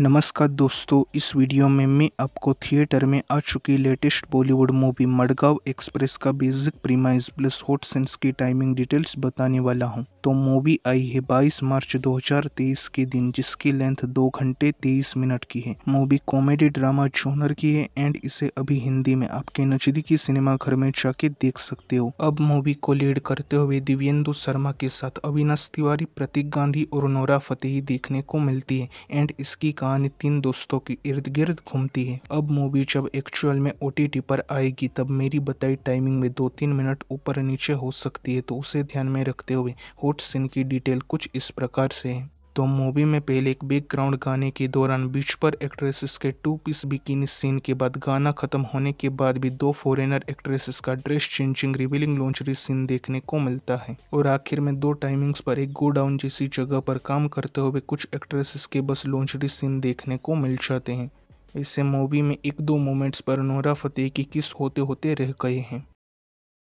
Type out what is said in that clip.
नमस्कार दोस्तों इस वीडियो में मैं आपको थिएटर में आ चुकी latest Bollywood movie Madgaon Express का basic premise plus hot scenes की टाइमिंग डिटेल्स बताने वाला हूं तो मूवी आई है 22 मार्च 2023 के दिन जिसकी लेंथ दो घंटे तेईस मिनट की है मूवी कॉमेडी ड्रामा जोनर की है एंड इसे अभी हिंदी में आपके नजदीकी सिनेमा घर में जाके देख सकते हो अब मूवी को लीड करते हुए दिव्यंदु शर्मा के साथ अविनाश तिवारी प्रतीक गांधी और नोरा फतेही देखने को मिलती है एंड इसकी कहानी तीन दोस्तों के इर्द गिर्द घूमती है अब मूवी जब एक्चुअल में ओ पर आएगी तब मेरी बताई टाइमिंग में दो तीन मिनट ऊपर नीचे हो सकती है तो उसे ध्यान में रखते हुए हॉट सीन की डिटेल कुछ इस प्रकार से है तो मूवी में पहले एक बैकग्राउंड गाने के दौरान बीच पर एक्ट्रेसेस के टू पीस बिकिनी सीन के बाद गाना खत्म होने के बाद भी दो फॉरेनर एक्ट्रेसेस का dress changing revealing lingerie scene देखने को मिलता है और आखिर में दो टाइमिंग्स पर एक गोडाउन जैसी जगह पर काम करते हुए कुछ एक्ट्रेसेस के बस लॉन्चरी सीन देखने को मिल जाते हैं इससे मूवी में एक दो मोमेंट्स पर नोरा फतेह की किस होते होते रह गए हैं